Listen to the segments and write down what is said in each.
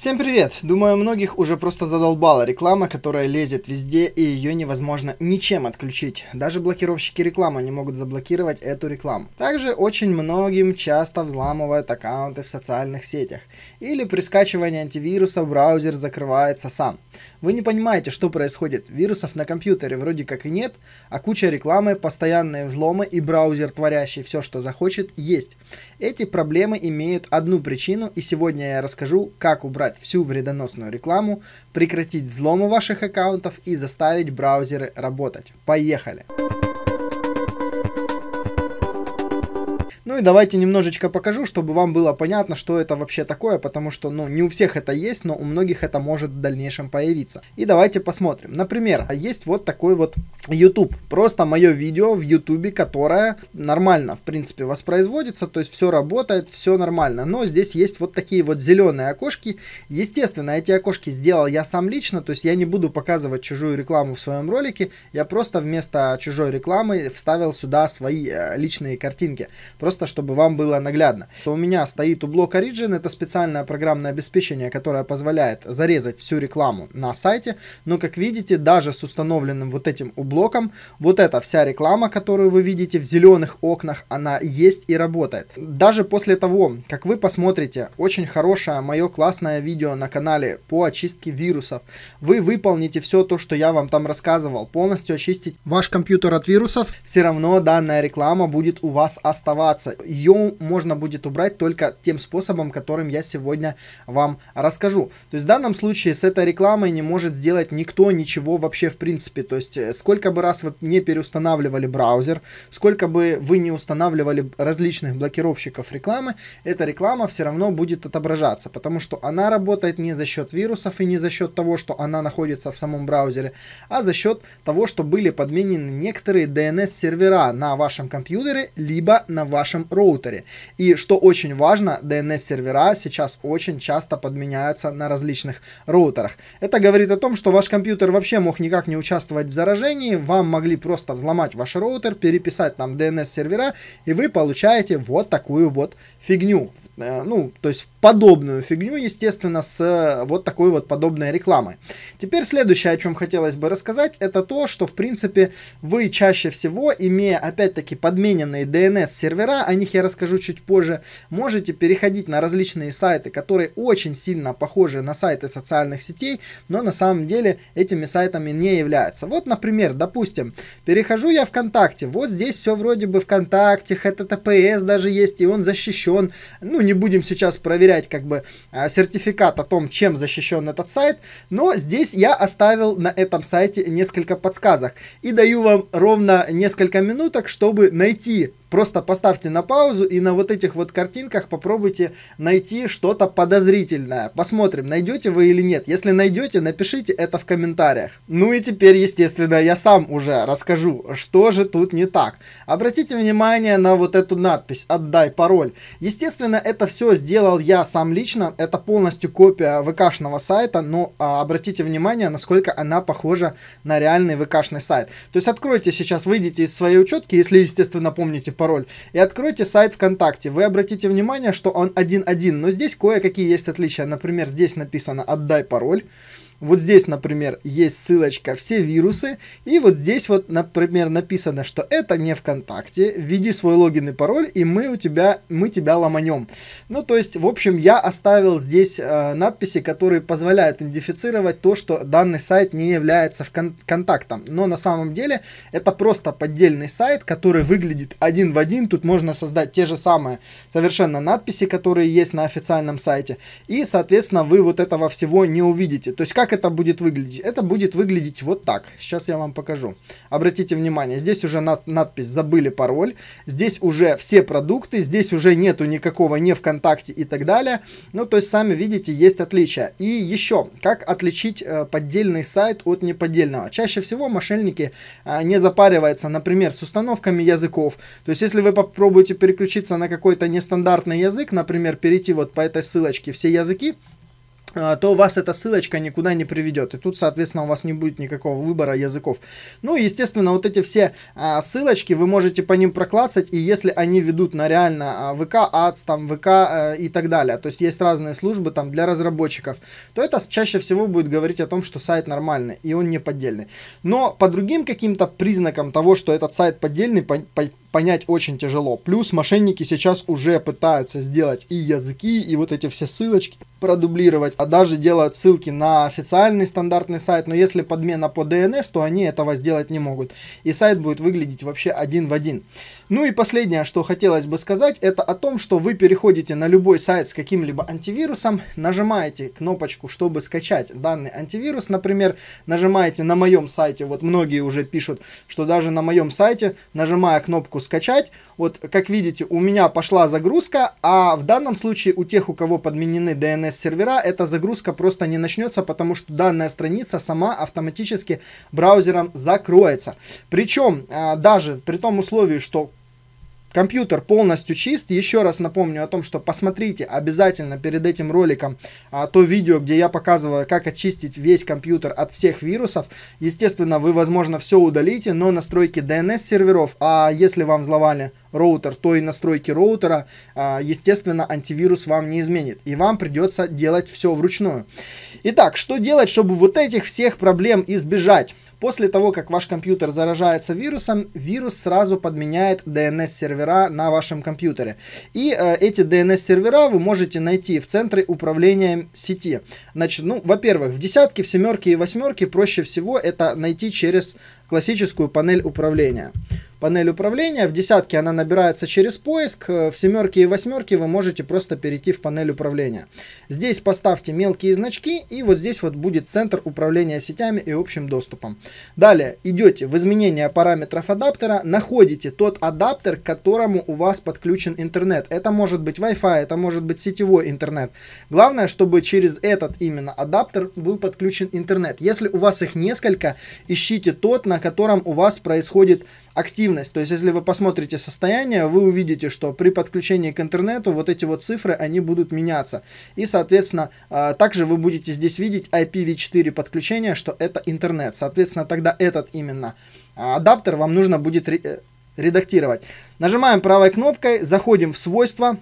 Всем привет! Думаю, многих уже просто задолбала реклама, которая лезет везде, и ее невозможно ничем отключить. Даже блокировщики рекламы не могут заблокировать эту рекламу. Также очень многим часто взламывают аккаунты в социальных сетях. Или при скачивании антивируса браузер закрывается сам. Вы не понимаете, что происходит. Вирусов на компьютере вроде как и нет, а куча рекламы, постоянные взломы и браузер, творящий все, что захочет, есть. Эти проблемы имеют одну причину, и сегодня я расскажу, как убрать всю вредоносную рекламу, прекратить взломы ваших аккаунтов и заставить браузеры работать. Поехали! Поехали! Ну и давайте немножечко покажу, чтобы вам было понятно, что это вообще такое, потому что, ну, не у всех это есть, но у многих это может в дальнейшем появиться. И давайте посмотрим. Например, есть вот такой вот YouTube. Просто мое видео в YouTube, которое нормально, в принципе, воспроизводится, то есть все работает, все нормально. Но здесь есть вот такие вот зеленые окошки. Естественно, эти окошки сделал я сам лично, то есть я не буду показывать чужую рекламу в своем ролике, я просто вместо чужой рекламы вставил сюда свои э, личные картинки. Просто просто чтобы вам было наглядно. У меня стоит у блока Origin, это специальное программное обеспечение, которое позволяет зарезать всю рекламу на сайте, но как видите, даже с установленным вот этим ублоком, вот эта вся реклама, которую вы видите в зеленых окнах, она есть и работает. Даже после того, как вы посмотрите очень хорошее мое классное видео на канале по очистке вирусов, вы выполните все то, что я вам там рассказывал, полностью очистить ваш компьютер от вирусов, все равно данная реклама будет у вас оставаться масса. Ее можно будет убрать только тем способом, которым я сегодня вам расскажу. То есть в данном случае с этой рекламой не может сделать никто ничего вообще в принципе. То есть э, сколько бы раз вы не переустанавливали браузер, сколько бы вы не устанавливали различных блокировщиков рекламы, эта реклама все равно будет отображаться, потому что она работает не за счет вирусов и не за счет того, что она находится в самом браузере, а за счет того, что были подменены некоторые DNS-сервера на вашем компьютере, либо на вашем вашем роутере. И что очень важно, DNS-сервера сейчас очень часто подменяются на различных роутерах. Это говорит о том, что ваш компьютер вообще мог никак не участвовать в заражении, вам могли просто взломать ваш роутер, переписать там DNS-сервера, и вы получаете вот такую вот фигню. Э, ну, то есть подобную фигню, естественно, с э, вот такой вот подобной рекламой. Теперь следующее, о чем хотелось бы рассказать, это то, что, в принципе, вы чаще всего, имея, опять-таки, подмененные DNS-сервера, о них я расскажу чуть позже, можете переходить на различные сайты, которые очень сильно похожи на сайты социальных сетей, но на самом деле этими сайтами не являются. Вот, например, допустим, перехожу я ВКонтакте, вот здесь все вроде бы ВКонтакте, HTTPS даже есть, и он защищен. Ну, не будем сейчас проверять как бы а, сертификат о том, чем защищен этот сайт, но здесь я оставил на этом сайте несколько подсказок и даю вам ровно несколько минуток, чтобы найти Просто поставьте на паузу и на вот этих вот картинках попробуйте найти что-то подозрительное. Посмотрим, найдете вы или нет. Если найдете, напишите это в комментариях. Ну и теперь, естественно, я сам уже расскажу, что же тут не так. Обратите внимание на вот эту надпись «Отдай пароль». Естественно, это все сделал я сам лично. Это полностью копия ВКшного сайта, но а, обратите внимание, насколько она похожа на реальный ВКшный сайт. То есть откройте сейчас, выйдите из своей учетки, если, естественно, помните пароль и откройте сайт ВКонтакте, вы обратите внимание, что он 1.1, но здесь кое-какие есть отличия. Например, здесь написано «отдай пароль», вот здесь, например, есть ссылочка «Все вирусы», и вот здесь вот, например, написано, что это не ВКонтакте, введи свой логин и пароль, и мы у тебя, мы тебя ломанем. Ну, то есть, в общем, я оставил здесь э, надписи, которые позволяют идентифицировать то, что данный сайт не является кон контактом. Но на самом деле это просто поддельный сайт, который выглядит один в один, тут можно создать те же самые совершенно надписи, которые есть на официальном сайте, и, соответственно, вы вот этого всего не увидите. То есть, как как это будет выглядеть? Это будет выглядеть вот так. Сейчас я вам покажу. Обратите внимание, здесь уже над, надпись «Забыли пароль». Здесь уже все продукты, здесь уже нету никакого не ВКонтакте и так далее. Ну, то есть, сами видите, есть отличия. И еще, как отличить э, поддельный сайт от неподдельного? Чаще всего мошенники э, не запариваются, например, с установками языков. То есть, если вы попробуете переключиться на какой-то нестандартный язык, например, перейти вот по этой ссылочке «Все языки», а, то вас эта ссылочка никуда не приведет. И тут, соответственно, у вас не будет никакого выбора языков. Ну и, естественно, вот эти все а, ссылочки, вы можете по ним проклацать, и если они ведут на реально а, ВК, АДС, там, ВК а, э, и так далее, то есть есть разные службы там для разработчиков, то это чаще всего будет говорить о том, что сайт нормальный, и он не поддельный. Но по другим каким-то признакам того, что этот сайт поддельный, по, по, понять очень тяжело. Плюс мошенники сейчас уже пытаются сделать и языки, и вот эти все ссылочки продублировать, а даже делают ссылки на официальный стандартный сайт, но если подмена по DNS, то они этого сделать не могут. И сайт будет выглядеть вообще один в один. Ну и последнее, что хотелось бы сказать, это о том, что вы переходите на любой сайт с каким-либо антивирусом, нажимаете кнопочку, чтобы скачать данный антивирус, например, нажимаете на моем сайте, вот многие уже пишут, что даже на моем сайте, нажимая кнопку скачать, вот как видите, у меня пошла загрузка, а в данном случае у тех, у кого подменены DNS сервера, эта загрузка просто не начнется, потому что данная страница сама автоматически браузером закроется. Причем, а, даже при том условии, что Компьютер полностью чист. Еще раз напомню о том, что посмотрите обязательно перед этим роликом а, то видео, где я показываю, как очистить весь компьютер от всех вирусов. Естественно, вы, возможно, все удалите, но настройки DNS-серверов, а если вам взломали роутер, то и настройки роутера, а, естественно, антивирус вам не изменит. И вам придется делать все вручную. Итак, что делать, чтобы вот этих всех проблем избежать? После того, как ваш компьютер заражается вирусом, вирус сразу подменяет DNS-сервера на вашем компьютере. И э, эти DNS-сервера вы можете найти в центре управления сети. Значит, ну, во-первых, в десятке, в семерке и восьмерке проще всего это найти через классическую панель управления панель управления. В десятке она набирается через поиск. Э, в семерке и восьмерке вы можете просто перейти в панель управления. Здесь поставьте мелкие значки, и вот здесь вот будет центр управления сетями и общим доступом. Далее идете в изменения параметров адаптера, находите тот адаптер, к которому у вас подключен интернет. Это может быть Wi-Fi, это может быть сетевой интернет. Главное, чтобы через этот именно адаптер был подключен интернет. Если у вас их несколько, ищите тот, на котором у вас происходит активность. То есть, если вы посмотрите состояние, вы увидите, что при подключении к интернету вот эти вот цифры, они будут меняться. И, соответственно, а, также вы будете здесь видеть IPv4 подключение, что это интернет. Соответственно, тогда этот именно а, адаптер вам нужно будет э, редактировать. Нажимаем правой кнопкой, заходим в свойства,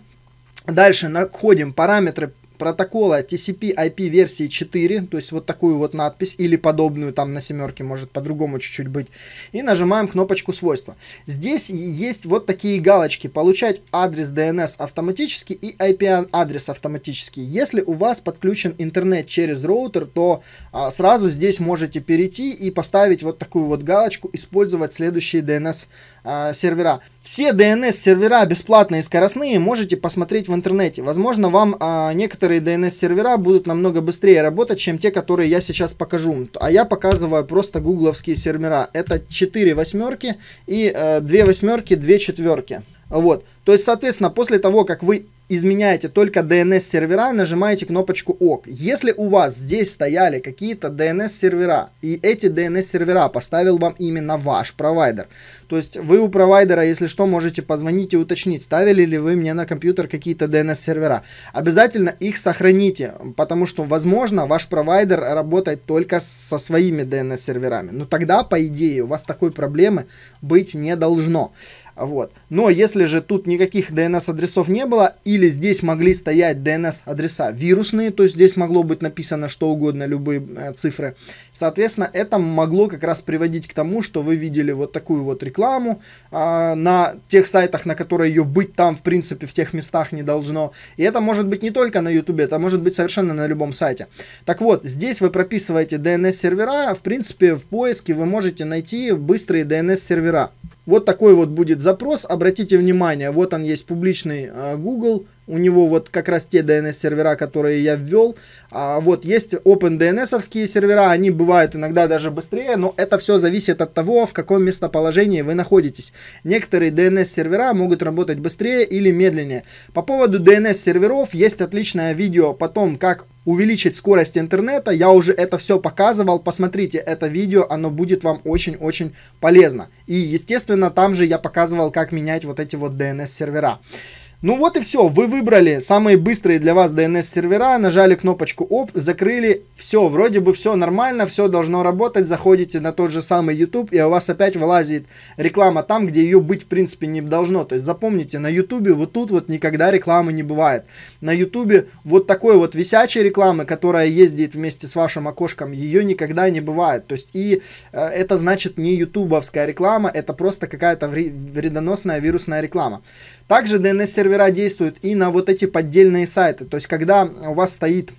Дальше находим параметры протокола TCP IP версии 4, то есть вот такую вот надпись или подобную там на семерке, может по-другому чуть-чуть быть, и нажимаем кнопочку свойства. Здесь есть вот такие галочки, получать адрес DNS автоматически и IP а, адрес автоматически. Если у вас подключен интернет через роутер, то а, сразу здесь можете перейти и поставить вот такую вот галочку, использовать следующие DNS а, сервера. Все DNS-сервера бесплатные и скоростные можете посмотреть в интернете. Возможно, вам а, некоторые DNS-сервера будут намного быстрее работать, чем те, которые я сейчас покажу. А я показываю просто гугловские сервера. Это 4 восьмерки и э, 2 восьмерки, 2 четверки. Вот. То есть, соответственно, после того, как вы изменяете только DNS-сервера, нажимаете кнопочку ОК. Если у вас здесь стояли какие-то DNS-сервера, и эти DNS-сервера поставил вам именно ваш провайдер, то есть вы у провайдера, если что, можете позвонить и уточнить, ставили ли вы мне на компьютер какие-то DNS-сервера. Обязательно их сохраните, потому что, возможно, ваш провайдер работает только со своими DNS-серверами. Но тогда, по идее, у вас такой проблемы быть не должно. Вот. Но если же тут никаких DNS-адресов не было, или здесь могли стоять DNS-адреса вирусные, то есть здесь могло быть написано что угодно, любые э, цифры, соответственно, это могло как раз приводить к тому, что вы видели вот такую вот рекламу э, на тех сайтах, на которые ее быть там, в принципе, в тех местах не должно. И это может быть не только на YouTube, это может быть совершенно на любом сайте. Так вот, здесь вы прописываете DNS-сервера, в принципе, в поиске вы можете найти быстрые DNS-сервера. Вот такой вот будет запрос. Обратите внимание, вот он есть публичный а, Google у него вот как раз те DNS сервера, которые я ввел. А вот есть OpenDNS сервера, они бывают иногда даже быстрее, но это все зависит от того, в каком местоположении вы находитесь. Некоторые DNS сервера могут работать быстрее или медленнее. По поводу DNS серверов есть отличное видео по том, как увеличить скорость интернета. Я уже это все показывал, посмотрите это видео, оно будет вам очень-очень полезно. И естественно там же я показывал, как менять вот эти вот DNS сервера. Ну вот и все, вы выбрали самые быстрые для вас DNS-сервера, нажали кнопочку Оп, закрыли, все, вроде бы все нормально, все должно работать, заходите на тот же самый YouTube, и у вас опять вылазит реклама там, где ее быть в принципе не должно. То есть запомните, на YouTube вот тут вот никогда рекламы не бывает. На YouTube вот такой вот висячей рекламы, которая ездит вместе с вашим окошком, ее никогда не бывает. То есть и э, это значит не ютубовская реклама, это просто какая-то вредоносная вирусная реклама. Также DNS-сервера действуют и на вот эти поддельные сайты. То есть, когда у вас стоит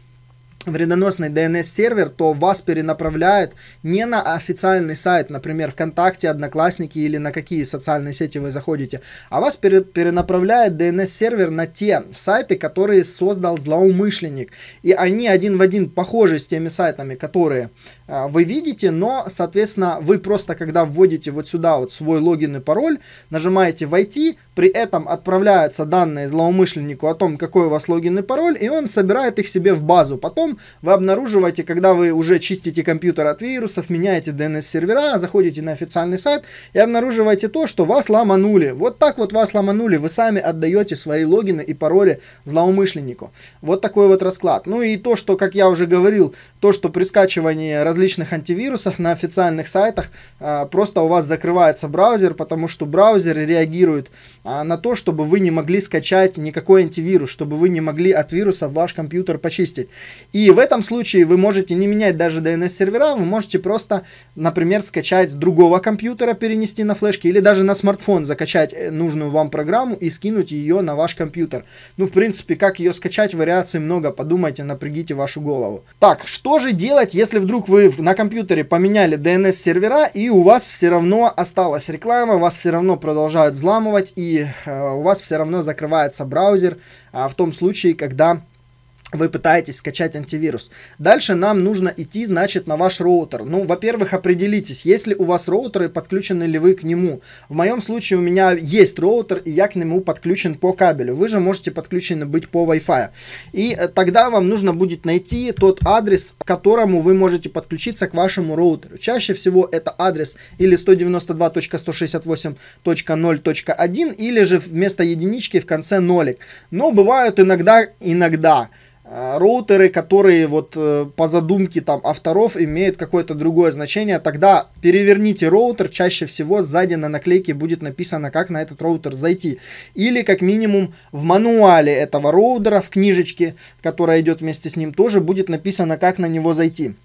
вредоносный DNS-сервер, то вас перенаправляет не на официальный сайт, например, ВКонтакте, Одноклассники или на какие социальные сети вы заходите, а вас пере перенаправляет DNS-сервер на те сайты, которые создал злоумышленник. И они один в один похожи с теми сайтами, которые Э, вы видите, но, соответственно, вы просто, когда вводите вот сюда вот свой логин и пароль, нажимаете «Войти», при этом отправляются данные злоумышленнику о том, какой у вас логин и пароль, и он собирает их себе в базу. Потом вы обнаруживаете, когда вы уже чистите компьютер от вирусов, меняете DNS-сервера, заходите на официальный сайт и обнаруживаете то, что вас ломанули. Вот так вот вас ломанули, вы сами отдаете свои логины и пароли злоумышленнику. Вот такой вот расклад. Ну и то, что, как я уже говорил, то, что при скачивании раз различных антивирусов на официальных сайтах а, просто у вас закрывается браузер, потому что браузер реагирует а, на то, чтобы вы не могли скачать никакой антивирус, чтобы вы не могли от вируса ваш компьютер почистить. И в этом случае вы можете не менять даже DNS-сервера, вы можете просто, например, скачать с другого компьютера, перенести на флешки или даже на смартфон закачать э, нужную вам программу и скинуть ее на ваш компьютер. Ну, в принципе, как ее скачать, вариаций много, подумайте, напрягите вашу голову. Так, что же делать, если вдруг вы на компьютере поменяли DNS сервера, и у вас все равно осталась реклама, вас все равно продолжают взламывать, и э, у вас все равно закрывается браузер э, в том случае, когда вы пытаетесь скачать антивирус. Дальше нам нужно идти, значит, на ваш роутер. Ну, во-первых, определитесь, есть ли у вас роутер и подключены ли вы к нему. В моем случае у меня есть роутер, и я к нему подключен по кабелю. Вы же можете подключены быть по Wi-Fi. И э, тогда вам нужно будет найти тот адрес, к которому вы можете подключиться к вашему роутеру. Чаще всего это адрес или 192.168.0.1, или же вместо единички в конце нолик. Но бывают иногда, иногда Э, роутеры, которые вот э, по задумке там авторов имеют какое-то другое значение, тогда переверните роутер, чаще всего сзади на наклейке будет написано, как на этот роутер зайти. Или как минимум в мануале этого роутера, в книжечке, которая идет вместе с ним, тоже будет написано, как на него зайти.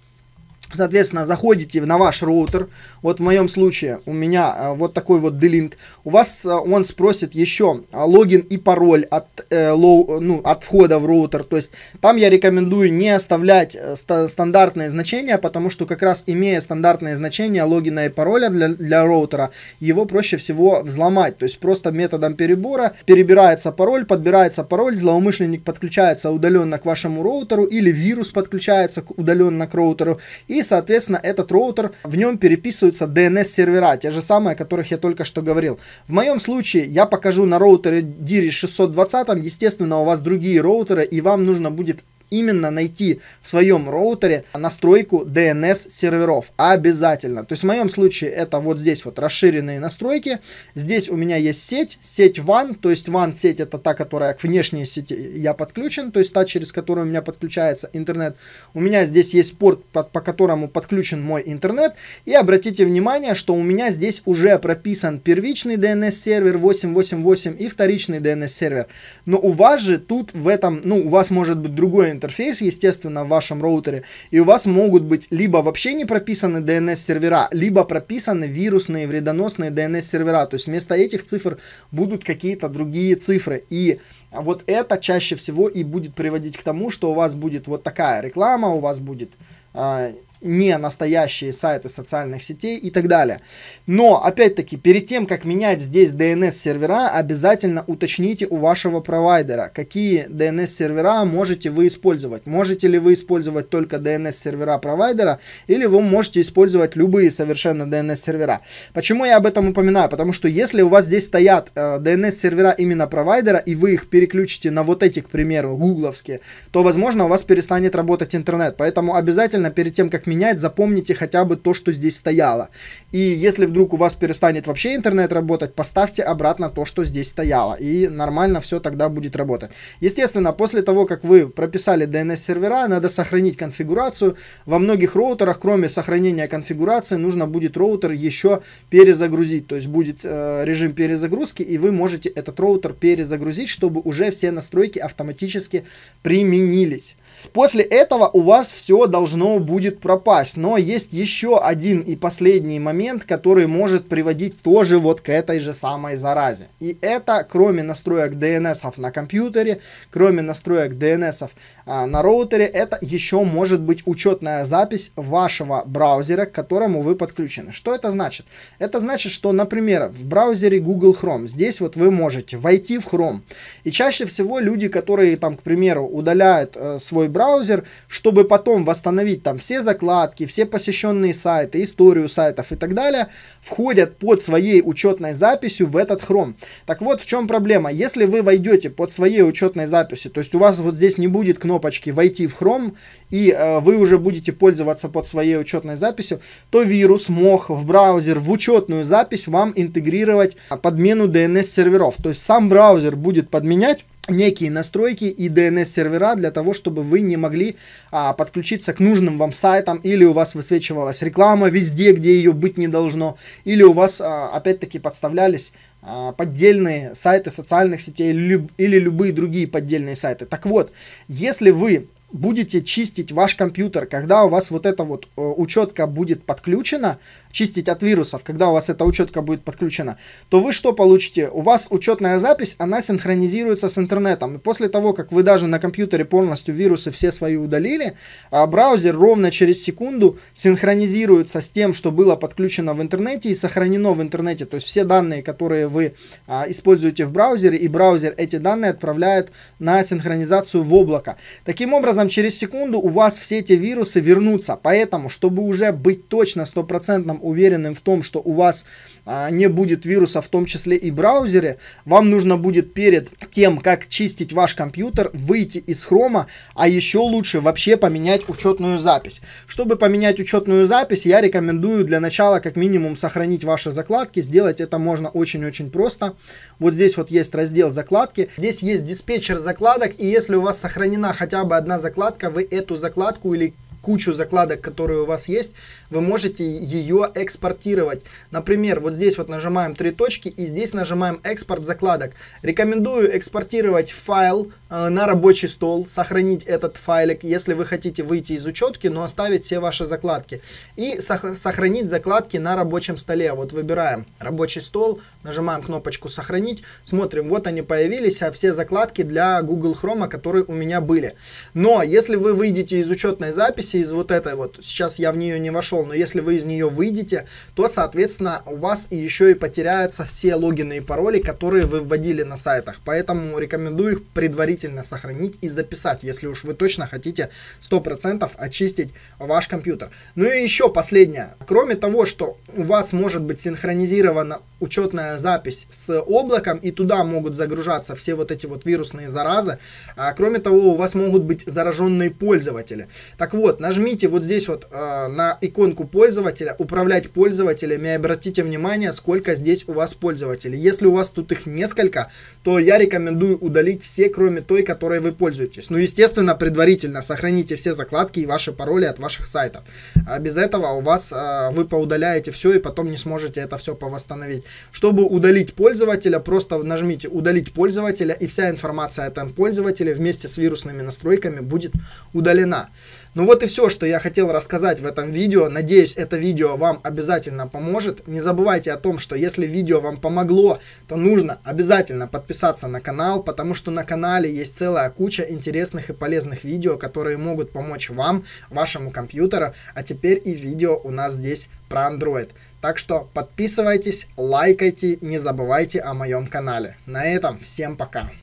Соответственно, заходите на ваш роутер, вот в моем случае у меня э, вот такой вот D-Link, у вас э, он спросит еще а, логин и пароль от, э, лоу, ну, от входа в роутер, то есть там я рекомендую не оставлять э, ст стандартные значения, потому что как раз имея стандартные значения логина и пароля для, для роутера, его проще всего взломать, то есть просто методом перебора перебирается пароль, подбирается пароль, злоумышленник подключается удаленно к вашему роутеру или вирус подключается удаленно к роутеру и соответственно, этот роутер, в нем переписываются DNS-сервера, те же самые, о которых я только что говорил. В моем случае я покажу на роутере DIRI 620, естественно, у вас другие роутеры, и вам нужно будет именно найти в своем роутере настройку DNS серверов. Обязательно. То есть в моем случае это вот здесь вот расширенные настройки. Здесь у меня есть сеть, сеть WAN, то есть WAN сеть это та, которая к внешней сети я подключен, то есть та, через которую у меня подключается интернет. У меня здесь есть порт, по, по которому подключен мой интернет. И обратите внимание, что у меня здесь уже прописан первичный DNS сервер 888 и вторичный DNS сервер. Но у вас же тут в этом, ну у вас может быть другой интернет интерфейс, естественно, в вашем роутере, и у вас могут быть либо вообще не прописаны DNS-сервера, либо прописаны вирусные вредоносные DNS-сервера, то есть вместо этих цифр будут какие-то другие цифры, и вот это чаще всего и будет приводить к тому, что у вас будет вот такая реклама, у вас будет а, не настоящие сайты социальных сетей и так далее. Но, опять-таки, перед тем, как менять здесь DNS-сервера, обязательно уточните у вашего провайдера, какие DNS-сервера можете вы использовать. Можете ли вы использовать только DNS-сервера провайдера, или вы можете использовать любые совершенно DNS-сервера. Почему я об этом упоминаю? Потому что если у вас здесь стоят э, DNS-сервера именно провайдера, и вы их переключите на вот эти, к примеру, гугловские, то, возможно, у вас перестанет работать интернет. Поэтому обязательно перед тем, как менять менять, запомните хотя бы то, что здесь стояло. И если вдруг у вас перестанет вообще интернет работать, поставьте обратно то, что здесь стояло. И нормально все тогда будет работать. Естественно, после того, как вы прописали DNS-сервера, надо сохранить конфигурацию. Во многих роутерах, кроме сохранения конфигурации, нужно будет роутер еще перезагрузить. То есть будет э, режим перезагрузки, и вы можете этот роутер перезагрузить, чтобы уже все настройки автоматически применились. После этого у вас все должно будет пропасть. Но есть еще один и последний момент, который может приводить тоже вот к этой же самой заразе. И это, кроме настроек DNS на компьютере, кроме настроек DNS а, на роутере, это еще может быть учетная запись вашего браузера, к которому вы подключены. Что это значит? Это значит, что, например, в браузере Google Chrome, здесь вот вы можете войти в Chrome. И чаще всего люди, которые там, к примеру, удаляют э, свой браузер, чтобы потом восстановить там все закладки, все посещенные сайты, историю сайтов и так далее, входят под своей учетной записью в этот Chrome. Так вот, в чем проблема? Если вы войдете под своей учетной записью, то есть у вас вот здесь не будет кнопки кнопочки «Войти в Chrome», и э, вы уже будете пользоваться под своей учетной записью, то вирус мог в браузер, в учетную запись вам интегрировать подмену DNS-серверов. То есть сам браузер будет подменять некие настройки и DNS-сервера для того, чтобы вы не могли а, подключиться к нужным вам сайтам, или у вас высвечивалась реклама везде, где ее быть не должно, или у вас, а, опять-таки, подставлялись а, поддельные сайты социальных сетей или любые другие поддельные сайты. Так вот, если вы будете чистить ваш компьютер, когда у вас вот эта вот э, учетка будет подключена, чистить от вирусов, когда у вас эта учетка будет подключена, то вы что получите? У вас учетная запись, она синхронизируется с интернетом. И после того, как вы даже на компьютере полностью вирусы все свои удалили, а браузер ровно через секунду синхронизируется с тем, что было подключено в интернете и сохранено в интернете. То есть все данные, которые вы а, используете в браузере, и браузер эти данные отправляет на синхронизацию в облако. Таким образом, через секунду у вас все эти вирусы вернутся. Поэтому, чтобы уже быть точно стопроцентным уверенным в том, что у вас а, не будет вируса, в том числе и браузере, вам нужно будет перед тем, как чистить ваш компьютер, выйти из хрома, а еще лучше вообще поменять учетную запись. Чтобы поменять учетную запись, я рекомендую для начала как минимум сохранить ваши закладки. Сделать это можно очень-очень просто. Вот здесь вот есть раздел закладки. Здесь есть диспетчер закладок, и если у вас сохранена хотя бы одна закладка, вы эту закладку или кучу закладок, которые у вас есть, вы можете ее экспортировать. Например, вот здесь вот нажимаем три точки и здесь нажимаем экспорт закладок. Рекомендую экспортировать файл э, на рабочий стол, сохранить этот файлик, если вы хотите выйти из учетки, но оставить все ваши закладки. И сох сохранить закладки на рабочем столе. Вот выбираем рабочий стол, нажимаем кнопочку сохранить, смотрим, вот они появились, а все закладки для Google Chrome, которые у меня были. Но если вы выйдете из учетной записи, выйдете из вот этой вот, сейчас я в нее не вошел, но если вы из нее выйдете, то, соответственно, у вас и еще и потеряются все логины и пароли, которые вы вводили на сайтах. Поэтому рекомендую их предварительно сохранить и записать, если уж вы точно хотите 100% очистить ваш компьютер. Ну и еще последнее. Кроме того, что у вас может быть синхронизирована учетная запись с облаком, и туда могут загружаться все вот эти вот вирусные заразы. А, кроме того, у вас могут быть зараженные пользователи. Так вот, нажмите вот здесь вот э, на иконку пользователя, управлять пользователями, и обратите внимание, сколько здесь у вас пользователей. Если у вас тут их несколько, то я рекомендую удалить все, кроме той, которой вы пользуетесь. Ну, естественно, предварительно сохраните все закладки и ваши пароли от ваших сайтов. А без этого у вас э, вы поудаляете все и потом не сможете это все повосстановить. Чтобы удалить пользователя, просто нажмите «Удалить пользователя» и вся информация о этом пользователе вместе с вирусными настройками будет удалена. Ну вот и все, что я хотел рассказать в этом видео. Надеюсь, это видео вам обязательно поможет. Не забывайте о том, что если видео вам помогло, то нужно обязательно подписаться на канал, потому что на канале есть целая куча интересных и полезных видео, которые могут помочь вам, вашему компьютеру. А теперь и видео у нас здесь про Android. Так что подписывайтесь, лайкайте, не забывайте о моем канале. На этом всем пока.